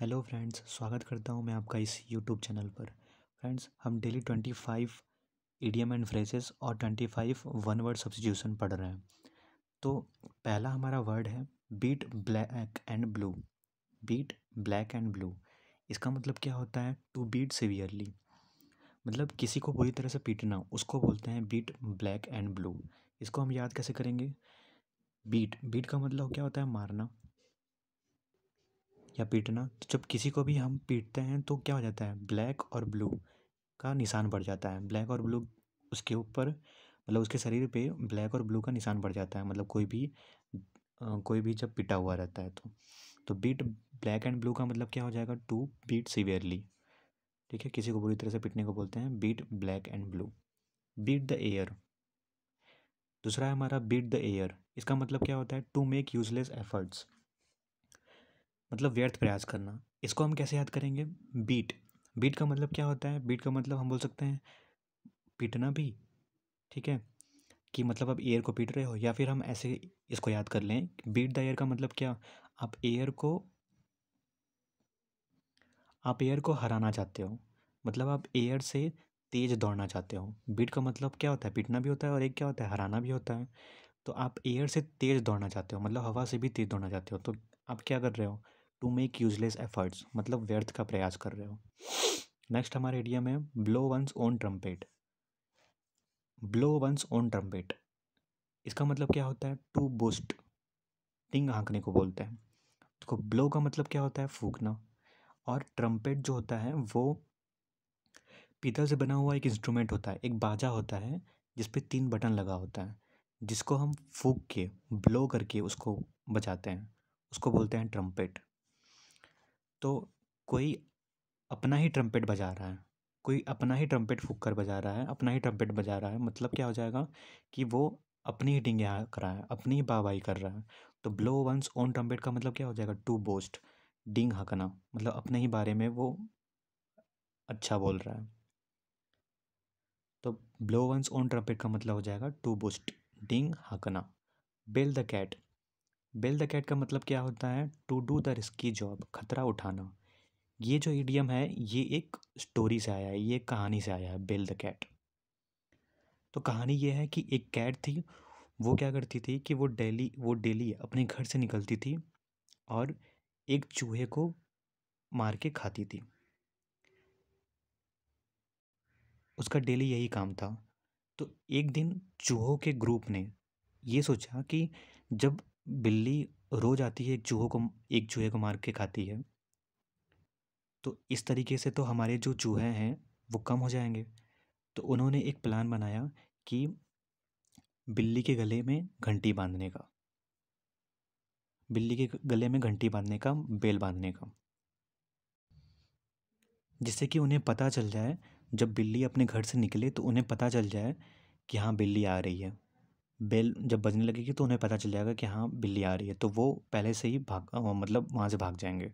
hello friends स्वागत करता हूँ मैं आपका इस यूट्यूब चैनल पर फ्रेंड्स हम daily twenty five idiom and phrases और twenty five one word substitution पढ़ रहे हैं तो पहला हमारा वर्ड है beat black and blue beat black and blue इसका मतलब क्या होता है टू बीट सीवियरली मतलब किसी को बुरी तरह से पीटना उसको बोलते हैं बीट ब्लैक एंड ब्लू इसको हम याद कैसे करेंगे बीट बीट का मतलब क्या होता है मारना या पीटना तो जब किसी को भी हम पीटते हैं तो क्या हो जाता है ब्लैक और ब्लू का निशान बढ़ जाता है ब्लैक और ब्लू उसके ऊपर मतलब उसके शरीर पे ब्लैक और ब्लू का निशान बढ़ जाता है मतलब कोई भी कोई भी जब पिटा हुआ रहता है तो तो बीट ब्लैक एंड ब्लू का मतलब क्या हो जाएगा टू बीट सीवियरली ठीक है किसी को बुरी तरह से पिटने को बोलते हैं beat black and blue beat the air दूसरा है हमारा बीट द एयर इसका मतलब क्या होता है टू मेक यूजलेस एफर्ट्स मतलब व्यर्थ प्रयास करना इसको हम कैसे याद करेंगे बीट बीट का मतलब क्या होता है बीट का मतलब हम बोल सकते हैं पीटना भी ठीक है कि मतलब आप एयर को पीट रहे हो या फिर हम ऐसे इसको याद कर लें बीट द एयर का मतलब क्या आप एयर को आप एयर को हराना चाहते हो मतलब आप एयर से तेज़ दौड़ना चाहते हो बीट का मतलब क्या होता है पीटना भी होता है और एक क्या होता है हराना भी होता है तो आप एयर से तेज़ दौड़ना चाहते हो मतलब हवा से भी तेज़ दौड़ना चाहते हो तो आप क्या कर रहे हो टू मेक यूजलेस एफर्ट्स मतलब व्यर्थ का प्रयास कर रहे हो नेक्स्ट हमारे एरिया में blow one's own trumpet blow one's own trumpet इसका मतलब क्या होता है टू बूस्ट टिंग हाँकने को बोलते हैं तो ब्लो का मतलब क्या होता है फूकना और ट्रम्पेट जो होता है वो पीतल से बना हुआ एक इंस्ट्रूमेंट होता है एक बाजा होता है जिसपे तीन बटन लगा होता है जिसको हम फूक के ब्लो करके उसको बजाते हैं उसको बोलते हैं ट्रम्पेट तो कोई अपना ही ट्रम्पेट बजा रहा है कोई अपना ही ट्रम्पेट फूक कर बजा रहा है अपना ही ट्रम्पेट बजा रहा है मतलब क्या हो जाएगा कि वो अपनी ही डिंगे कर रहा है अपनी ही बाबाई कर रहा है तो ब्लो वंस ओन ट्रम्पेट का मतलब क्या हो जाएगा टू बोस्ट डिंग हकना मतलब अपने ही बारे में वो अच्छा बोल रहा है तो ब्लो वंस ओन ट्रम्पेट का मतलब हो जाएगा टू बोस्ट डिंग हकना bell the cat bell the cat का मतलब क्या होता है to do the risky job खतरा उठाना ये जो ईडियम है ये एक स्टोरी से आया है ये एक कहानी से आया है बेल द कैट तो कहानी ये है कि एक कैट थी वो क्या करती थी कि वो डेली वो डेली अपने घर से निकलती थी और एक चूहे को मार के खाती थी उसका डेली यही काम था तो एक दिन चूहों के ग्रुप ने ये सोचा कि जब बिल्ली रोज़ आती है एक चूहों को एक चूहे को मार के खाती है तो इस तरीके से तो हमारे जो चूहे हैं वो कम हो जाएंगे तो उन्होंने एक प्लान बनाया कि बिल्ली के गले में घंटी बांधने का बिल्ली के गले में घंटी बांधने का बेल बांधने का जिससे कि उन्हें पता चल जाए जब बिल्ली अपने घर से निकले तो उन्हें पता चल जाए कि हाँ बिल्ली आ रही है बेल जब बजने लगेगी तो उन्हें पता चल जाएगा कि हाँ बिल्ली आ रही है तो वो पहले से ही भाग मतलब वहाँ से भाग जाएंगे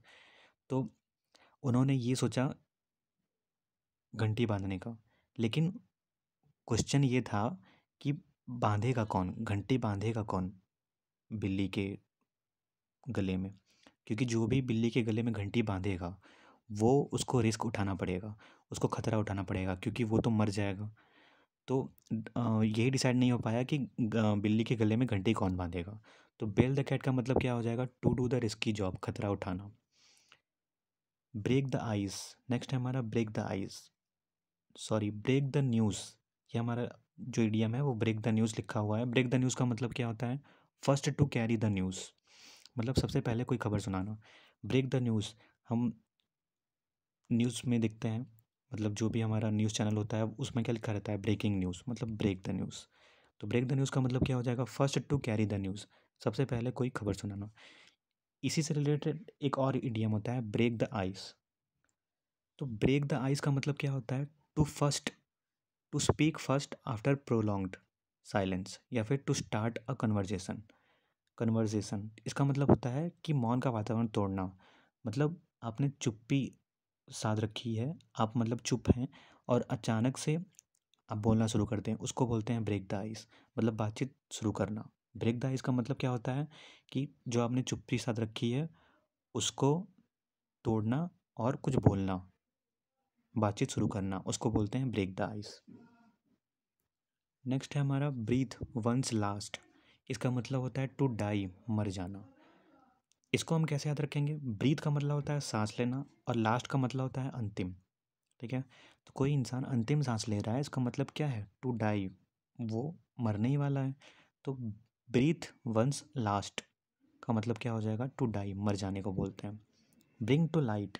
तो उन्होंने ये सोचा घंटी बांधने का लेकिन क्वेश्चन ये था कि बांधेगा कौन घंटी बांधेगा कौन बिल्ली के गले में क्योंकि जो भी बिल्ली के गले में घंटी बांधेगा वो उसको रिस्क उठाना पड़ेगा उसको ख़तरा उठाना पड़ेगा क्योंकि वो तो मर जाएगा तो यही डिसाइड नहीं हो पाया कि बिल्ली के गले में घंटी कौन बांधेगा तो बेल द कैट का मतलब क्या हो जाएगा to do the risky job खतरा उठाना ब्रेक द आइस नेक्स्ट है हमारा break the ice sorry break the news ये हमारा जो इडियम है वो ब्रेक द न्यूज़ लिखा हुआ है ब्रेक द न्यूज़ का मतलब क्या होता है first to carry the news मतलब सबसे पहले कोई खबर सुनाना ब्रेक द न्यूज़ हम न्यूज़ में देखते हैं मतलब जो भी हमारा न्यूज़ चैनल होता है उसमें क्या लिखा रहता है ब्रेकिंग न्यूज़ मतलब ब्रेक द न्यूज़ तो ब्रेक द न्यूज़ का मतलब क्या हो जाएगा first to carry the news सबसे पहले कोई खबर सुनाना इसी से रिलेटेड एक और इडियम होता है ब्रेक द आइस तो ब्रेक द आइस का मतलब क्या होता है to first to speak first after prolonged silence या फिर टू स्टार्ट अ कन्वर्जेसन कन्वर्जेसन इसका मतलब होता है कि मौन का वातावरण तोड़ना मतलब आपने चुप्पी साध रखी है आप मतलब चुप हैं और अचानक से आप बोलना शुरू करते हैं उसको बोलते हैं ब्रेक द आइस मतलब बातचीत शुरू करना ब्रेक द आइस का मतलब क्या होता है कि जो आपने चुप्पी साथ रखी है उसको तोड़ना और कुछ बोलना बातचीत शुरू करना उसको बोलते हैं ब्रेक द आइस नेक्स्ट है हमारा ब्रीथ वंस लास्ट इसका मतलब होता है टू डाई मर जाना इसको हम कैसे याद रखेंगे ब्रीथ का मतलब होता है सांस लेना और लास्ट का मतलब होता है अंतिम ठीक है तो कोई इंसान अंतिम सांस ले रहा है इसका मतलब क्या है टू डाई वो मरने ही वाला है तो ब्रीथ वंस लास्ट का मतलब क्या हो जाएगा टू डाई मर जाने को बोलते हैं bring to light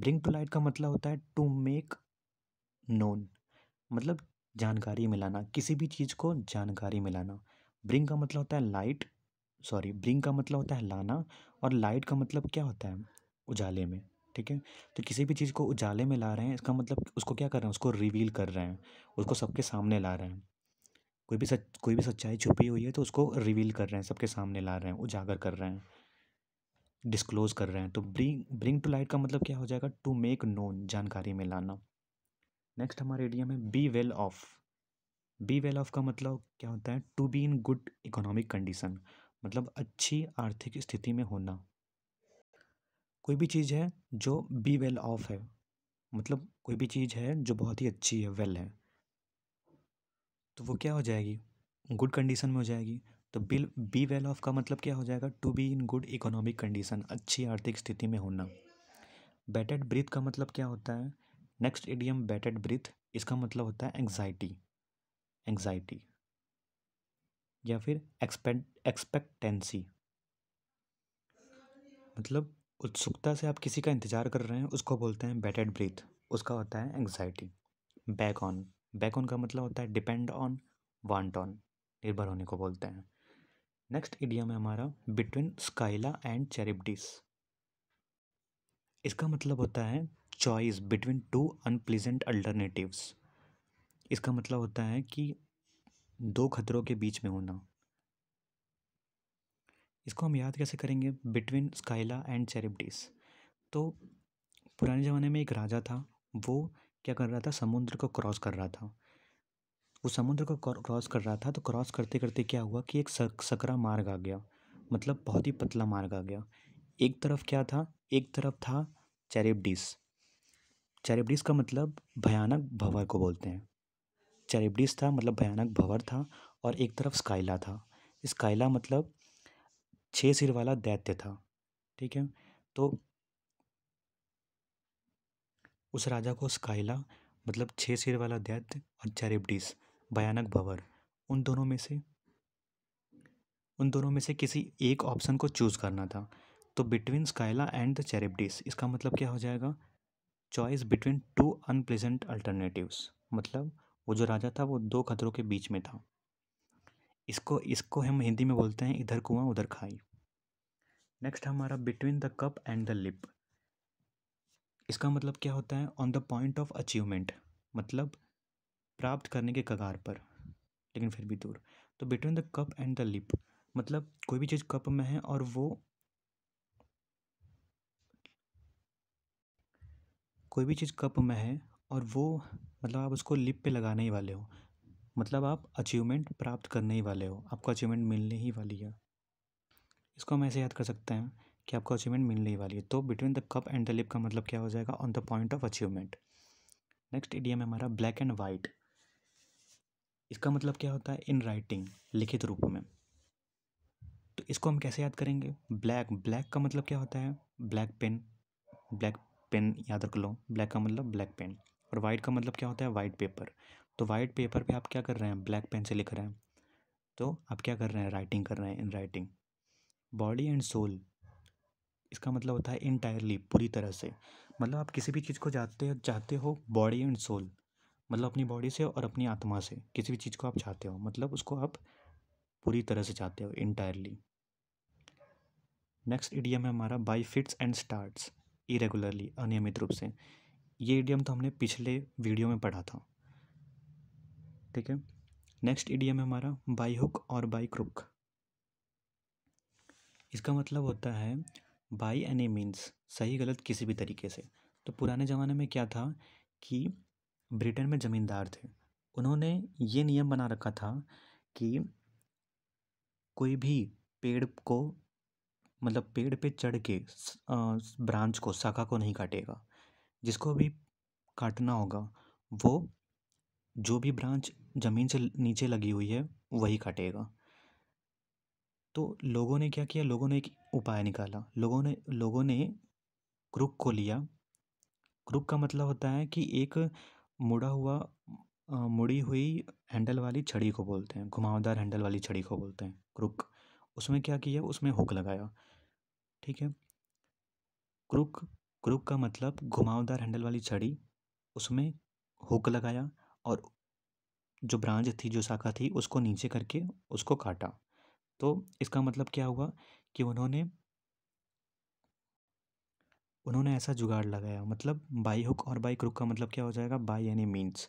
bring to light का मतलब होता है टू मेक नोन मतलब जानकारी मिलाना किसी भी चीज़ को जानकारी मिलाना ब्रिंग का मतलब होता है लाइट सॉरी ब्रिंग का मतलब होता है लाना और लाइट का मतलब क्या होता है उजाले में ठीक है तो किसी भी चीज़ को उजाले में ला रहे हैं इसका मतलब उसको क्या कर रहे हैं उसको रिवील कर रहे हैं उसको सबके सामने ला रहे हैं कोई भी सच कोई भी सच्चाई छुपी हुई है तो उसको रिवील कर रहे हैं सबके सामने ला रहे हैं उजागर कर रहे हैं डिस्क्लोज कर रहे हैं तो ब्रिंग ब्रिंग टू लाइट का मतलब क्या हो जाएगा टू मेक नोन जानकारी में लाना नेक्स्ट हमारे एडिया में be well off be well off का मतलब क्या होता है to be in good economic condition मतलब अच्छी आर्थिक स्थिति में होना कोई भी चीज़ है जो बी वेल ऑफ है मतलब कोई भी चीज़ है जो बहुत ही अच्छी है वेल है तो वो क्या हो जाएगी गुड कंडीशन में हो जाएगी तो बिल बी वेल ऑफ का मतलब क्या हो जाएगा to be in good economic condition अच्छी आर्थिक स्थिति में होना बैटेड ब्रिथ का मतलब क्या होता है नेक्स्ट एडियम बैटेड ब्रीथ इसका मतलब होता है एंग्जाइटी एंग्जाइटी या फिर एक्सपेक्ट एक्सपेक्टेंसी मतलब उत्सुकता से आप किसी का इंतज़ार कर रहे हैं उसको बोलते हैं बैटेड ब्रीथ उसका होता है anxiety back on back on का मतलब होता है डिपेंड ऑन वांट ऑन निर्भर होने को बोलते हैं नेक्स्ट इडियम है हमारा बिटवीन स्काइला एंड चेरिबडीज इसका मतलब होता है choice between two unpleasant alternatives इसका मतलब होता है कि दो खतरों के बीच में होना इसको हम याद कैसे करेंगे बिटवीन स्काइला एंड चेरिप्टिस तो पुराने ज़माने में एक राजा था वो क्या कर रहा था समुद्र को क्रॉस कर रहा था वो समुद्र को क्रॉस कर रहा था तो क्रॉस करते करते क्या हुआ कि एक सकरा मार्ग आ गया मतलब बहुत ही पतला मार्ग आ गया एक तरफ क्या था एक तरफ था चैरेबडीस चैरेबडीस का मतलब भयानक भंवर को बोलते हैं चेरेब्रिस था मतलब भयानक भंवर था और एक तरफ स्काइला था स्काइला मतलब छः सिर वाला दैत्य था ठीक है तो उस राजा को स्काइला मतलब छः सिर वाला दैत्य और चेरेब्रिस भयानक भंवर उन दोनों में से उन दोनों में से किसी एक ऑप्शन को चूज़ करना था तो between Scylla and the Charybdis इसका मतलब क्या हो जाएगा choice between two unpleasant alternatives मतलब वो जो राजा था वो दो खतरों के बीच में था इसको इसको हम हिंदी में बोलते हैं इधर कुआं उधर खाई नेक्स्ट हमारा between the cup and the lip इसका मतलब क्या होता है on the point of achievement मतलब प्राप्त करने के कगार पर लेकिन फिर भी दूर तो between the cup and the lip मतलब कोई भी चीज़ कप में है और वो कोई भी चीज़ कप में है और वो मतलब आप उसको लिप पे लगाने ही वाले हो मतलब आप अचीवमेंट प्राप्त करने ही वाले हो आपको अचीवमेंट मिलने ही वाली है इसको हम ऐसे याद कर सकते हैं कि आपको अचीवमेंट मिलने ही वाली है तो between the cup and the lip का मतलब क्या हो जाएगा on the point of achievement next idiom है हमारा ब्लैक एंड वाइट इसका मतलब क्या होता है इन राइटिंग लिखित रूप में तो इसको हम कैसे याद करेंगे ब्लैक ब्लैक का मतलब क्या होता है ब्लैक पेन ब्लैक पेन याद रख लो ब्लैक का मतलब ब्लैक पेन और वाइट का मतलब क्या होता है वाइट पेपर तो वाइट पेपर पे आप क्या कर रहे हैं ब्लैक पेन से लिख रहे हैं तो आप क्या कर रहे हैं राइटिंग कर रहे हैं in writing body and soul इसका मतलब होता है इंटायरली पूरी तरह से मतलब आप किसी भी चीज़ को चाहते चाहते हो बॉडी एंड सोल मतलब अपनी बॉडी से और अपनी आत्मा से किसी भी चीज़ को आप चाहते हो मतलब उसको आप पूरी तरह से चाहते हो इंटायरली नेक्स्ट इडियम है हमारा by fits and starts irregularly अनियमित रूप से ये ईडियम तो हमने पिछले वीडियो में पढ़ा था ठीक है नेक्स्ट ईडियम है हमारा बाई हुक और बाई क्रुक इसका मतलब होता है बाई एनी मीन्स सही गलत किसी भी तरीके से तो पुराने ज़माने में क्या था कि ब्रिटेन में ज़मींदार थे उन्होंने ये नियम बना रखा था कि कोई भी पेड़ को मतलब पेड़ पे चढ़ के ब्रांच को शाखा को नहीं काटेगा जिसको भी काटना होगा वो जो भी ब्रांच ज़मीन से नीचे लगी हुई है वही काटेगा तो लोगों ने क्या किया लोगों ने एक उपाय निकाला लोगों ने लोगों ने क्रुक को लिया क्रुक का मतलब होता है कि एक मुड़ा हुआ मुड़ी हुई हैंडल वाली छड़ी को बोलते हैं घुमावदार हैंडल वाली छड़ी को बोलते हैं क्रुक उसमें क्या किया उसमें हुक लगाया ठीक है क्रुक क्रुक का मतलब घुमावदार हैंडल वाली छड़ी उसमें हुक लगाया और जो ब्रांच थी जो शाखा थी उसको नीचे करके उसको काटा तो इसका मतलब क्या हुआ कि उन्होंने उन्होंने ऐसा जुगाड़ लगाया मतलब बाई हुक और बाई क्रुक का मतलब क्या हो जाएगा बाई यानी मीन्स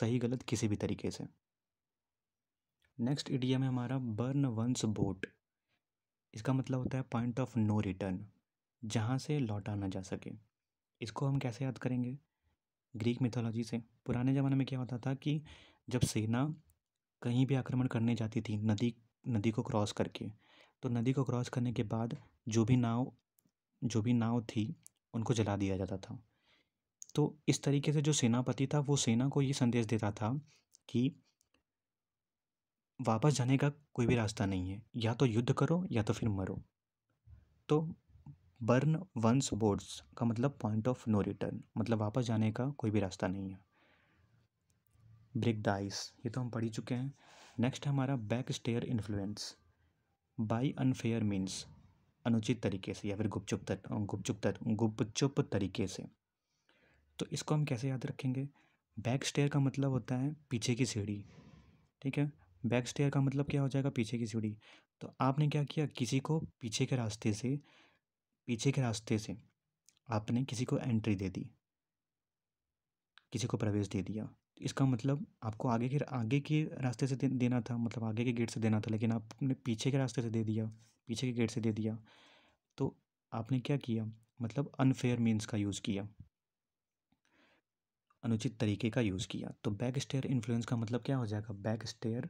सही गलत किसी भी तरीके से नेक्स्ट इडियम है हमारा बर्न वंस बोट इसका मतलब होता है पॉइंट ऑफ नो रिटर्न जहाँ से लौटा ना जा सके इसको हम कैसे याद करेंगे ग्रीक मिथोलॉजी से पुराने ज़माने में क्या होता था कि जब सेना कहीं भी आक्रमण करने जाती थी नदी नदी को क्रॉस करके तो नदी को क्रॉस करने के बाद जो भी नाव जो भी नाव थी उनको जला दिया जाता था तो इस तरीके से जो सेनापति था वो सेना को ये संदेश देता था कि वापस जाने का कोई भी रास्ता नहीं है या तो युद्ध करो या तो फिर मरो तो बर्न वंस बोर्ड्स का मतलब पॉइंट ऑफ नो रिटर्न मतलब वापस जाने का कोई भी रास्ता नहीं है ब्रेक द आइस ये तो हम पढ़ ही चुके हैं नेक्स्ट है हमारा back stair influence by unfair means अनुचित तरीके से या फिर गुपचुप तर गुपचुप तर गुपचुप तरीके से तो इसको हम कैसे याद रखेंगे बैक स्टेयर का मतलब होता है पीछे की सीढ़ी ठीक है बैक स्टेयर का मतलब क्या हो जाएगा पीछे की सीढ़ी तो आपने क्या किया किसी को पीछे के रास्ते से पीछे के रास्ते से आपने किसी को एंट्री दे दी किसी को प्रवेश दे दिया इसका मतलब आपको आगे के आगे के रास्ते से देना था मतलब आगे के गेट से देना था लेकिन आपने पीछे के रास्ते से दे दिया पीछे के गेट से दे दिया तो आपने क्या किया मतलब अनफेयर मीन्स का यूज़ किया अनुचित तरीके का यूज़ किया तो बैक स्टेयर इन्फ्लुएंस का मतलब क्या हो जाएगा back stair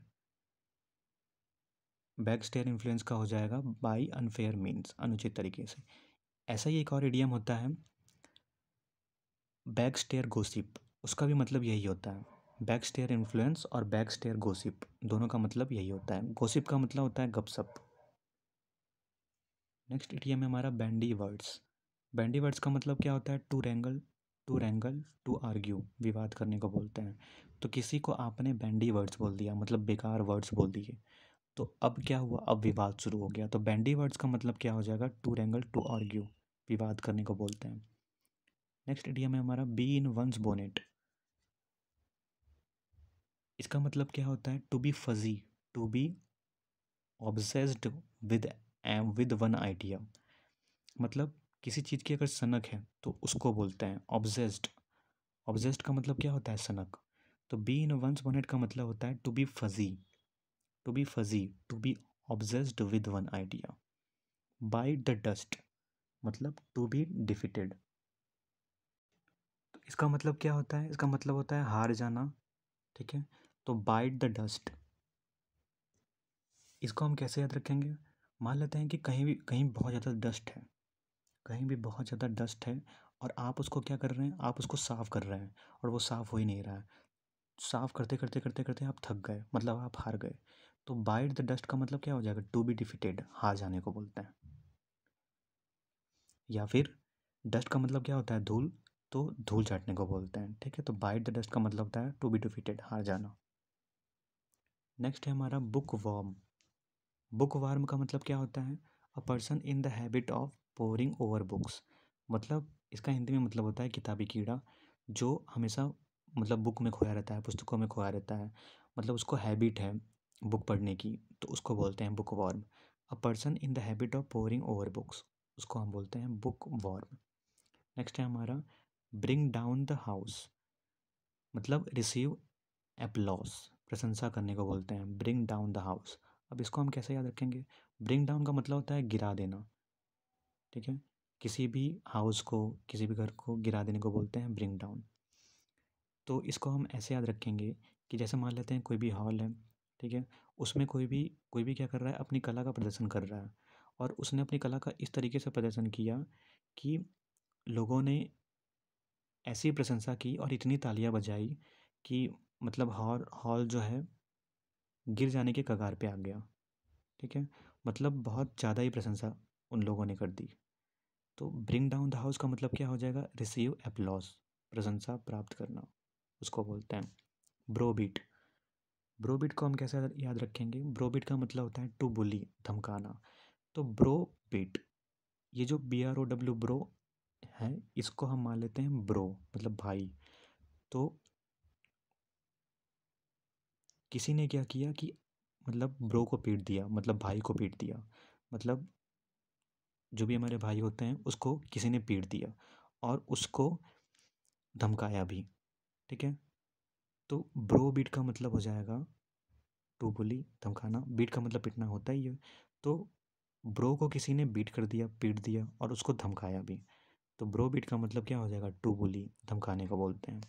back stair influence का हो जाएगा बाई अनफेयर मीन्स अनुचित तरीके से ऐसा ही एक और इडियम होता है बैक स्टेयर गोसिप उसका भी मतलब यही होता है बैक स्टेयर इन्फ्लुएंस और बैक स्टेयर गोसिप दोनों का मतलब यही होता है गोसिप का मतलब होता है गपसप नेक्स्ट इडियम है हमारा बैंडी वर्ड्स बैंडी वर्ड्स का मतलब क्या होता है to wrangle to wrangle to argue विवाद करने को बोलते हैं तो किसी को आपने बैंडी वर्ड्स बोल दिया मतलब बेकार वर्ड्स बोल दिए तो अब क्या हुआ अब विवाद शुरू हो गया तो बैंडी वर्ड्स का मतलब क्या हो जाएगा टू रेंगल टू आर्ग्यू विवाद करने को बोलते हैं नेक्स्ट एडियम है हमारा बी इन वंस बोनेट इसका मतलब क्या होता है to be fuzzy to be obsessed with um with one idea मतलब किसी चीज़ की अगर सनक है तो उसको बोलते हैं ऑब्जेस्ड ऑब्जेस्ड का मतलब क्या होता है सनक तो बी इन वंस बोनेट का मतलब होता है to be fuzzy to be fuzzy to be obsessed with one idea bite the dust मतलब टू बी डिफिटेड इसका मतलब क्या होता है इसका मतलब होता है हार जाना ठीक है तो बाइट द डस्ट इसको हम कैसे याद रखेंगे मान लेते हैं कि कहीं भी कहीं बहुत ज़्यादा डस्ट है कहीं भी बहुत ज़्यादा डस्ट है और आप उसको क्या कर रहे हैं आप उसको साफ़ कर रहे हैं और वो साफ़ हो ही नहीं रहा है साफ़ करते करते करते करते आप थक गए मतलब आप हार गए तो बाइट द डस्ट का मतलब क्या हो जाएगा टू बी डिफिटेड हार जाने को बोलते हैं या फिर डस्ट का मतलब क्या होता है धूल तो धूल चाटने को बोलते हैं ठीक है तो बाइट द डस्ट का मतलब होता है टू बी डिफिटेड हार जाना नेक्स्ट है हमारा बुक वार्म बुक वार्म का मतलब क्या होता है a person in the habit of poring over books मतलब इसका हिंदी में मतलब होता है किताबी कीड़ा जो हमेशा मतलब बुक में खोया रहता है पुस्तकों में खोया रहता है मतलब उसको हैबिट है बुक पढ़ने की तो उसको बोलते हैं book worm a person in the habit of poring over books उसको हम बोलते हैं बुक वॉर्म नेक्स्ट है हमारा ब्रिंग डाउन द हाउस मतलब रिसीव एप्लॉस प्रशंसा करने को बोलते हैं ब्रिंग डाउन द हाउस अब इसको हम कैसे याद रखेंगे ब्रिंग डाउन का मतलब होता है गिरा देना ठीक है किसी भी हाउस को किसी भी घर को गिरा देने को बोलते हैं ब्रिंग डाउन तो इसको हम ऐसे याद रखेंगे कि जैसे मान लेते हैं कोई भी हॉल है ठीक है उसमें कोई भी कोई भी क्या कर रहा है अपनी कला का प्रदर्शन कर रहा है और उसने अपनी कला का इस तरीके से प्रदर्शन किया कि लोगों ने ऐसी प्रशंसा की और इतनी तालियां बजाई कि मतलब हॉल हॉल जो है गिर जाने के कगार पे आ गया ठीक है मतलब बहुत ज़्यादा ही प्रशंसा उन लोगों ने कर दी तो ब्रिंग डाउन द हाउस का मतलब क्या हो जाएगा रिसीव एप्लॉस प्रशंसा प्राप्त करना उसको बोलते हैं ब्रो बीट ब्रोबिट को हम कैसे याद रखेंगे ब्रोबिट का मतलब होता है टू बुली धमकाना तो ब्रो बिट ये जो B R O W brow है इसको हम मान लेते हैं ब्रो मतलब भाई तो किसी ने क्या किया कि मतलब ब्रो को पीट दिया मतलब भाई को पीट दिया मतलब जो भी हमारे भाई होते हैं उसको किसी ने पीट दिया और उसको धमकाया भी ठीक है तो ब्रो बीट का मतलब हो जाएगा टू बोली धमकाना बीट का मतलब पिटना होता ही है तो ब्रो को किसी ने बीट कर दिया पीट दिया और उसको धमकाया भी तो ब्रो बीट का मतलब क्या हो जाएगा टू बोली धमकाने को बोलते हैं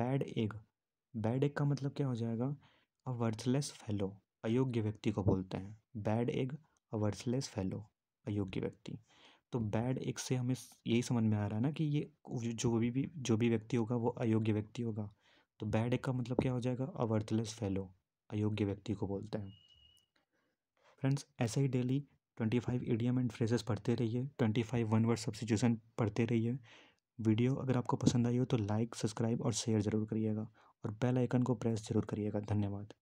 बैड एग बैड एग का मतलब क्या हो जाएगा अ वर्थलेस फेलो अयोग्य व्यक्ति को बोलते हैं bad egg a worthless fellow अयोग्य व्यक्ति तो बैड एक से हमें यही समझ में आ रहा है ना कि ये जो भी भी जो भी व्यक्ति होगा वो अयोग्य व्यक्ति होगा तो बैड का मतलब क्या हो जाएगा अवर्थलेस फेलो अयोग्य व्यक्ति को बोलते हैं फ्रेंड्स ऐसे ही daily twenty five idiom and phrases पढ़ते रहिए twenty five one word substitution पढ़ते रहिए वीडियो अगर आपको पसंद आई हो तो लाइक सब्सक्राइब और शेयर ज़रूर करिएगा और बेल आइकन को प्रेस जरूर करिएगा धन्यवाद